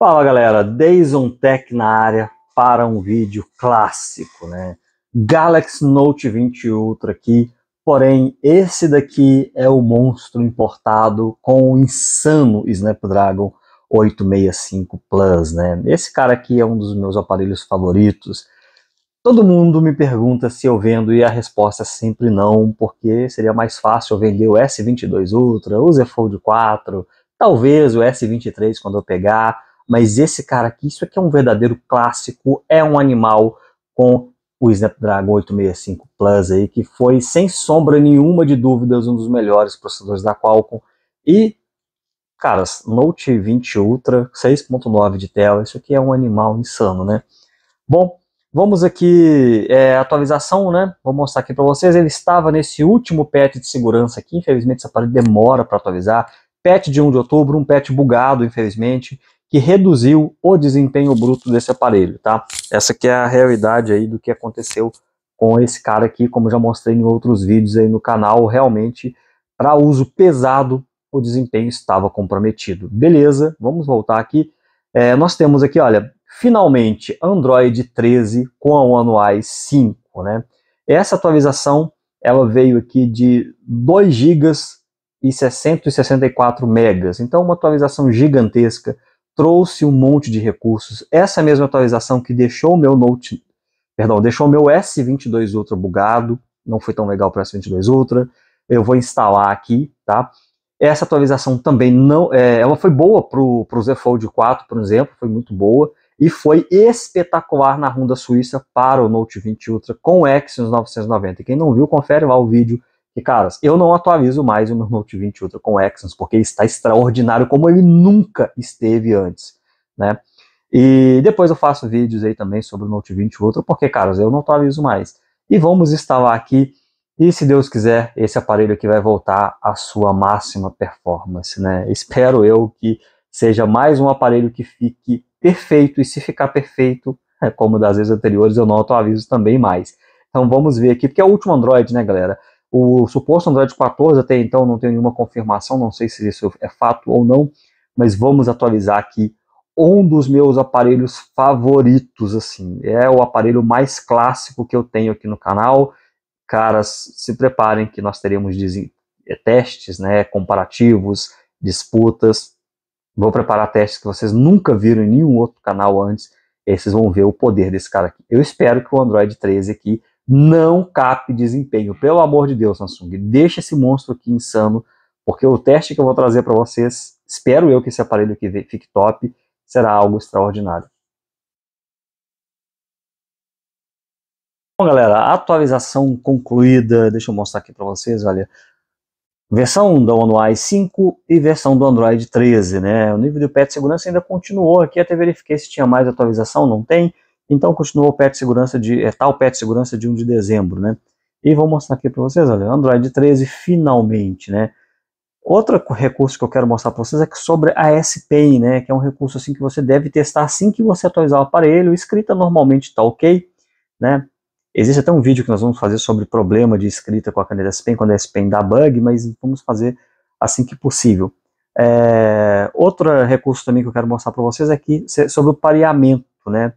Fala galera, Dayson Tech na área para um vídeo clássico, né? Galaxy Note 20 Ultra aqui, porém esse daqui é o monstro importado com o insano Snapdragon 865 Plus, né? Esse cara aqui é um dos meus aparelhos favoritos. Todo mundo me pergunta se eu vendo e a resposta é sempre não, porque seria mais fácil eu vender o S22 Ultra, o Z Fold 4, talvez o S23 quando eu pegar, mas esse cara aqui, isso aqui é um verdadeiro clássico, é um animal com o Snapdragon 865 Plus aí, que foi sem sombra nenhuma de dúvidas um dos melhores processadores da Qualcomm. E, caras Note 20 Ultra, 6.9 de tela, isso aqui é um animal insano, né? Bom, vamos aqui, é, atualização, né? Vou mostrar aqui para vocês, ele estava nesse último patch de segurança aqui, infelizmente esse aparelho demora para atualizar. Patch de 1 de outubro, um patch bugado, infelizmente que reduziu o desempenho bruto desse aparelho, tá? Essa que é a realidade aí do que aconteceu com esse cara aqui, como já mostrei em outros vídeos aí no canal, realmente para uso pesado o desempenho estava comprometido. Beleza, vamos voltar aqui. É, nós temos aqui, olha, finalmente Android 13 com a One UI 5, né? Essa atualização, ela veio aqui de 2 GB e 664 megas. Então uma atualização gigantesca trouxe um monte de recursos. Essa mesma atualização que deixou o meu Note, perdão, deixou o meu S22 Ultra bugado, não foi tão legal para o S22 Ultra. Eu vou instalar aqui, tá? Essa atualização também não, é, ela foi boa para o Z Fold 4, por exemplo, foi muito boa e foi espetacular na Honda Suíça para o Note 20 Ultra com o Exynos 990. Quem não viu, confere lá o vídeo e, caras, eu não atualizo mais o meu Note 20 Ultra com Exynos, porque está extraordinário como ele nunca esteve antes, né? E depois eu faço vídeos aí também sobre o Note 20 Ultra, porque, caras, eu não atualizo mais. E vamos instalar aqui, e se Deus quiser, esse aparelho aqui vai voltar à sua máxima performance, né? Espero eu que seja mais um aparelho que fique perfeito, e se ficar perfeito, como das vezes anteriores, eu não atualizo também mais. Então vamos ver aqui, porque é o último Android, né, galera? O suposto Android 14 até então não tenho nenhuma confirmação, não sei se isso é fato ou não, mas vamos atualizar aqui um dos meus aparelhos favoritos, assim, é o aparelho mais clássico que eu tenho aqui no canal. Caras, se preparem que nós teremos eh, testes, né, comparativos, disputas. Vou preparar testes que vocês nunca viram em nenhum outro canal antes. E aí vocês vão ver o poder desse cara aqui. Eu espero que o Android 13 aqui não cape desempenho. Pelo amor de Deus, Samsung, deixa esse monstro aqui insano, porque o teste que eu vou trazer para vocês, espero eu que esse aparelho aqui fique top, será algo extraordinário. Bom, galera, atualização concluída. Deixa eu mostrar aqui para vocês, olha. Versão do One UI 5 e versão do Android 13, né? O nível do pet de segurança ainda continuou aqui, até verifiquei se tinha mais atualização, não tem. Então continuou o patch de segurança de é, tal tá patch de segurança de 1 de dezembro, né? E vou mostrar aqui para vocês, olha, Android 13 finalmente, né? Outro recurso que eu quero mostrar para vocês é que sobre a S-Pen, né, que é um recurso assim que você deve testar assim que você atualizar o aparelho, escrita normalmente está ok, né? Existe até um vídeo que nós vamos fazer sobre problema de escrita com a caneta S-Pen, quando a S-Pen dá bug, mas vamos fazer assim que possível. É, outro recurso também que eu quero mostrar para vocês é que sobre o pareamento, né?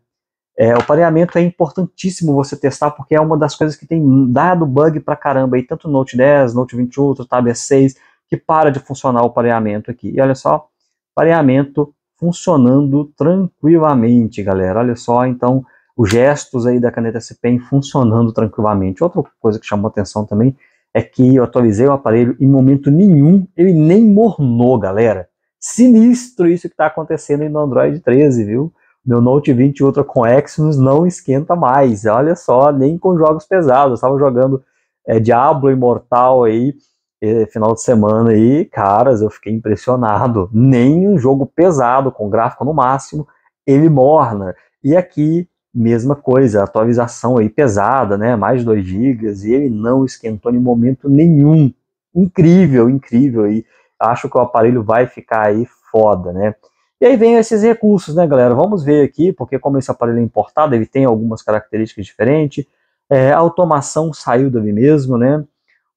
É, o pareamento é importantíssimo você testar, porque é uma das coisas que tem dado bug pra caramba aí, tanto Note 10, Note 21, Tab S6, que para de funcionar o pareamento aqui. E olha só, pareamento funcionando tranquilamente, galera. Olha só, então, os gestos aí da caneta S Pen funcionando tranquilamente. Outra coisa que chamou atenção também é que eu atualizei o aparelho em momento nenhum, ele nem mornou, galera. Sinistro isso que está acontecendo aí no Android 13, viu? meu Note 20 Ultra com Exynos não esquenta mais. Olha só, nem com jogos pesados. Eu estava jogando é, Diablo Imortal aí, é, final de semana aí, caras, eu fiquei impressionado. Nem um jogo pesado, com gráfico no máximo, ele morna. E aqui, mesma coisa, atualização aí pesada, né? Mais de 2 GB, e ele não esquentou em momento nenhum. Incrível, incrível aí. Acho que o aparelho vai ficar aí foda, né? E aí vem esses recursos, né, galera? Vamos ver aqui, porque como esse aparelho é importado, ele tem algumas características diferentes. É, a automação saiu daí mesmo, né?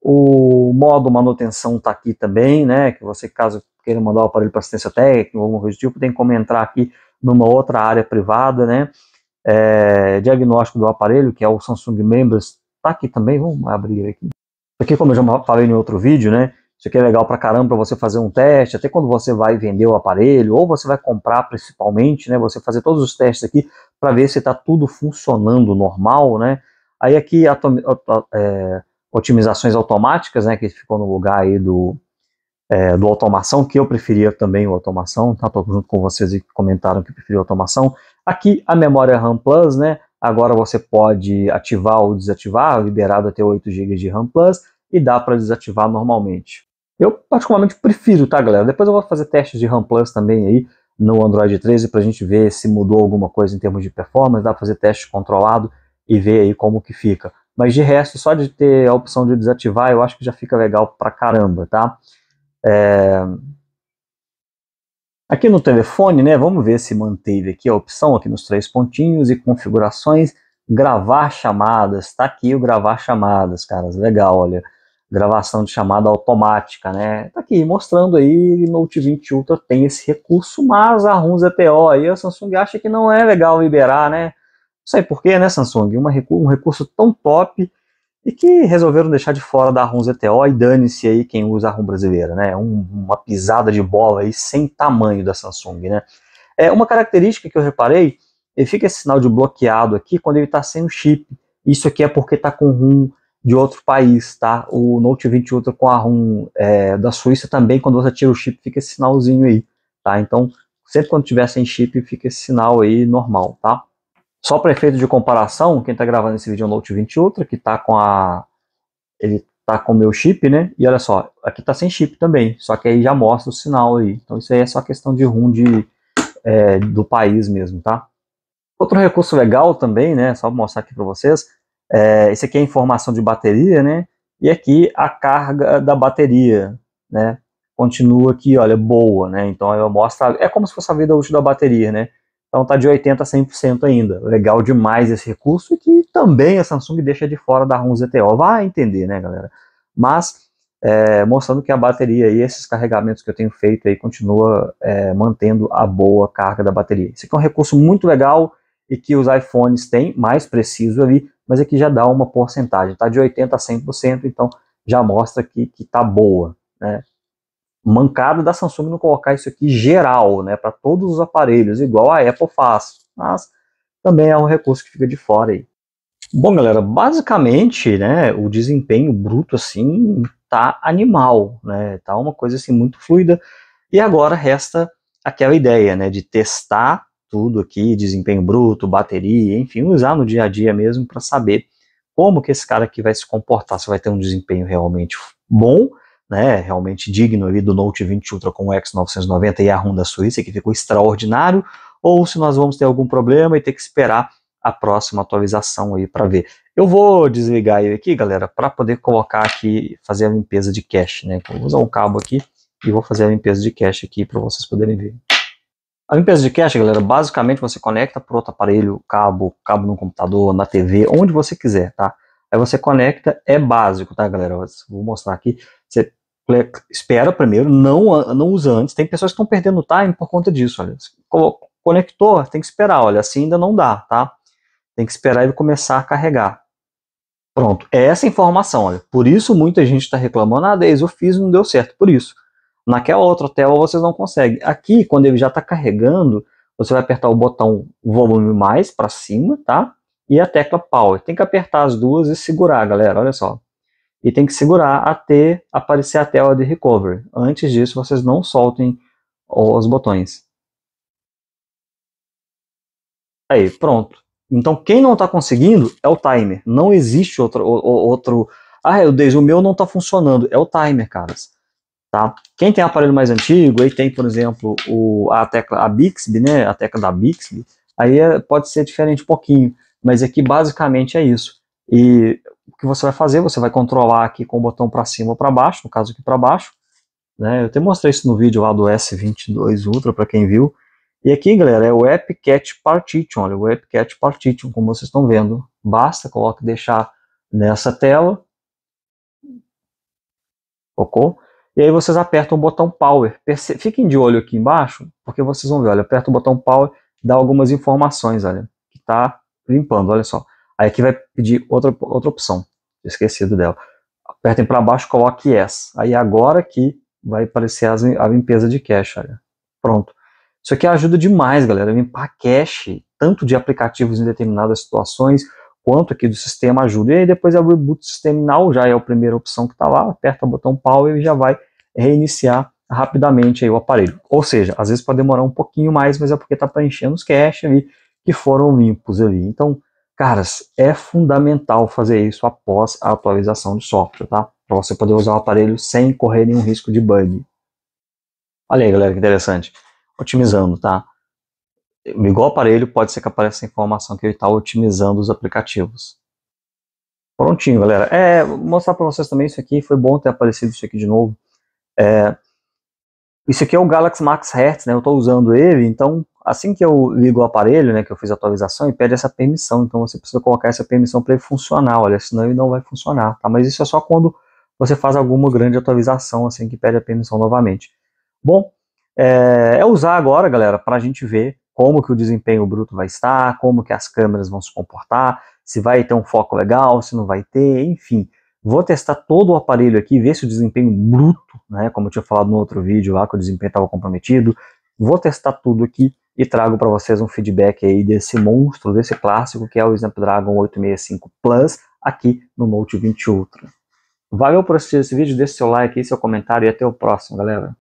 O modo manutenção está aqui também, né? Que você, caso queira mandar o aparelho para assistência técnica ou alguma coisa tipo, tem como entrar aqui numa outra área privada, né? É, diagnóstico do aparelho, que é o Samsung Members, está aqui também. Vamos abrir aqui. Aqui, como eu já falei em outro vídeo, né? Isso aqui é legal para caramba para você fazer um teste, até quando você vai vender o aparelho, ou você vai comprar principalmente, né? Você fazer todos os testes aqui para ver se está tudo funcionando normal, né? Aí aqui é, otimizações automáticas, né? Que ficou no lugar aí do, é, do automação, que eu preferia também o automação, tá? Tô junto com vocês que comentaram que preferiam automação. Aqui a memória RAM Plus, né? Agora você pode ativar ou desativar, liberado até 8 GB de RAM Plus e dá para desativar normalmente. Eu particularmente prefiro, tá, galera? Depois eu vou fazer testes de RAM Plus também aí no Android 13 para a gente ver se mudou alguma coisa em termos de performance, dá para fazer teste controlado e ver aí como que fica. Mas de resto, só de ter a opção de desativar, eu acho que já fica legal pra caramba, tá? É... Aqui no telefone, né, vamos ver se manteve aqui a opção aqui nos três pontinhos e configurações, gravar chamadas, tá aqui o gravar chamadas, caras, legal, olha gravação de chamada automática, né? Tá aqui mostrando aí, Note 20 Ultra tem esse recurso, mas a RUM ZTO aí a Samsung acha que não é legal liberar, né? Não sei porquê, né, Samsung? Uma, um recurso tão top e que resolveram deixar de fora da ROM ZTO e dane-se aí quem usa a ROM brasileira, né? Um, uma pisada de bola aí sem tamanho da Samsung, né? É, uma característica que eu reparei, ele fica esse sinal de bloqueado aqui quando ele está sem o chip. Isso aqui é porque está com ROM de outro país, tá? O Note 20 Ultra com a ROM é, da Suíça também, quando você tira o chip, fica esse sinalzinho aí, tá? Então, sempre quando tiver sem chip, fica esse sinal aí normal, tá? Só para efeito de comparação, quem está gravando esse vídeo é o Note 20 Ultra, que está com a... ele tá com o meu chip, né? E olha só, aqui tá sem chip também, só que aí já mostra o sinal aí. Então isso aí é só questão de ROM de, é, do país mesmo, tá? Outro recurso legal também, né, só mostrar aqui para vocês, é, esse aqui é a informação de bateria, né? E aqui a carga da bateria, né? Continua aqui, olha, boa, né? Então eu mostro, é como se fosse a vida útil da bateria, né? Então tá de 80 a 100% ainda. Legal demais esse recurso e que também a Samsung deixa de fora da ROM ZTO. Vai entender, né, galera? Mas é, mostrando que a bateria e esses carregamentos que eu tenho feito aí continua é, mantendo a boa carga da bateria. Esse aqui é um recurso muito legal e que os iPhones têm, mais preciso ali, mas aqui é já dá uma porcentagem, tá de 80% a 100%, então já mostra que, que tá boa, né. Mancada da Samsung não colocar isso aqui geral, né, para todos os aparelhos, igual a Apple faz, mas também é um recurso que fica de fora aí. Bom, galera, basicamente, né, o desempenho bruto, assim, tá animal, né, tá uma coisa, assim, muito fluida, e agora resta aquela ideia, né, de testar tudo aqui, desempenho bruto, bateria, enfim, usar no dia a dia mesmo para saber como que esse cara aqui vai se comportar, se vai ter um desempenho realmente bom, né, realmente digno ali do Note 20 Ultra com o X990 e a Honda Suíça, que ficou extraordinário, ou se nós vamos ter algum problema e ter que esperar a próxima atualização aí para ver. Eu vou desligar ele aqui, galera, para poder colocar aqui, fazer a limpeza de cache, né, vou usar um cabo aqui e vou fazer a limpeza de cache aqui para vocês poderem ver. A limpeza de cache, galera, basicamente você conecta por outro aparelho, cabo, cabo no computador, na TV, onde você quiser, tá? Aí você conecta, é básico, tá, galera? Vou mostrar aqui. Você espera primeiro, não, não usa antes. Tem pessoas que estão perdendo time por conta disso, olha. Conectou, tem que esperar, olha, assim ainda não dá, tá? Tem que esperar ele começar a carregar. Pronto, é essa informação, olha. Por isso muita gente está reclamando, ah, Deis, eu fiz e não deu certo, por isso. Naquela outra tela vocês não conseguem. Aqui, quando ele já está carregando, você vai apertar o botão volume mais para cima, tá? E a tecla power. Tem que apertar as duas e segurar, galera, olha só. E tem que segurar até aparecer a tela de recovery. Antes disso, vocês não soltem os botões. Aí, pronto. Então, quem não está conseguindo é o timer. Não existe outro... outro ah, eu deixo, o meu não está funcionando. É o timer, caras. Tá? Quem tem aparelho mais antigo, aí tem, por exemplo, o, a tecla a Bixby, né, a tecla da Bixby, aí é, pode ser diferente um pouquinho, mas aqui basicamente é isso. E o que você vai fazer, você vai controlar aqui com o botão para cima ou para baixo, no caso aqui para baixo, né, eu até mostrei isso no vídeo lá do S22 Ultra, para quem viu, e aqui, galera, é o App Catch Partition, olha, o App Catch Partition, como vocês estão vendo, basta, e deixar nessa tela, focou? E aí vocês apertam o botão Power. Perce Fiquem de olho aqui embaixo, porque vocês vão ver. Olha, aperta o botão Power, dá algumas informações, olha. Que tá limpando, olha só. Aí aqui vai pedir outra, outra opção. Esquecido dela. Apertem para baixo, coloque Yes. Aí agora aqui vai aparecer as, a limpeza de cache, olha. Pronto. Isso aqui ajuda demais, galera. Limpar cache, tanto de aplicativos em determinadas situações, quanto aqui do sistema ajuda. E aí depois é o Reboot System Now, já é a primeira opção que está lá, aperta o botão Power e já vai reiniciar rapidamente aí o aparelho. Ou seja, às vezes pode demorar um pouquinho mais, mas é porque está preenchendo os caches ali que foram limpos ali. Então, caras, é fundamental fazer isso após a atualização do software, tá? Para você poder usar o aparelho sem correr nenhum risco de bug. Olha aí, galera, que interessante. Otimizando, tá? igual aparelho, pode ser que apareça a informação que ele está otimizando os aplicativos. Prontinho, galera. É, vou mostrar para vocês também isso aqui. Foi bom ter aparecido isso aqui de novo. É, isso aqui é o Galaxy Max Hertz, né? Eu estou usando ele, então assim que eu ligo o aparelho, né, que eu fiz a atualização, ele pede essa permissão. Então você precisa colocar essa permissão para ele funcionar, olha, senão ele não vai funcionar, tá? Mas isso é só quando você faz alguma grande atualização, assim, que pede a permissão novamente. Bom, é, é usar agora, galera, para a gente ver como que o desempenho bruto vai estar, como que as câmeras vão se comportar, se vai ter um foco legal, se não vai ter, enfim. Vou testar todo o aparelho aqui, ver se o desempenho bruto, né, como eu tinha falado no outro vídeo lá, que o desempenho estava comprometido. Vou testar tudo aqui e trago para vocês um feedback aí desse monstro, desse clássico, que é o Snapdragon 865 Plus, aqui no Note 20 Ultra. Valeu por assistir esse vídeo, deixe seu like e seu comentário e até o próximo, galera.